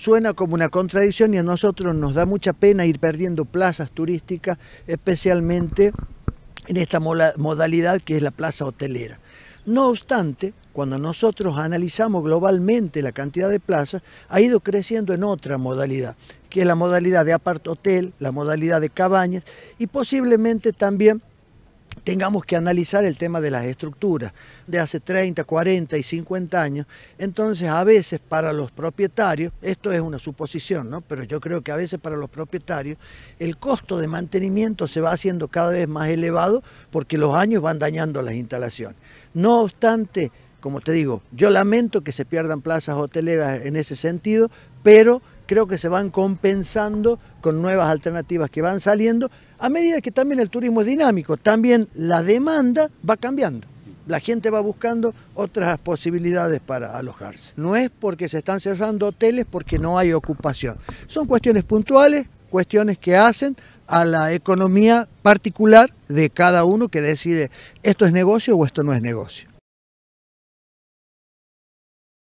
suena como una contradicción y a nosotros nos da mucha pena ir perdiendo plazas turísticas, especialmente en esta modalidad que es la plaza hotelera. No obstante, cuando nosotros analizamos globalmente la cantidad de plazas, ha ido creciendo en otra modalidad, que es la modalidad de apart hotel, la modalidad de cabañas y posiblemente también tengamos que analizar el tema de las estructuras de hace 30, 40 y 50 años. Entonces, a veces para los propietarios, esto es una suposición, ¿no? pero yo creo que a veces para los propietarios el costo de mantenimiento se va haciendo cada vez más elevado porque los años van dañando las instalaciones. No obstante, como te digo, yo lamento que se pierdan plazas hoteleras en ese sentido, pero creo que se van compensando con nuevas alternativas que van saliendo, a medida que también el turismo es dinámico, también la demanda va cambiando. La gente va buscando otras posibilidades para alojarse. No es porque se están cerrando hoteles porque no hay ocupación. Son cuestiones puntuales, cuestiones que hacen a la economía particular de cada uno que decide esto es negocio o esto no es negocio.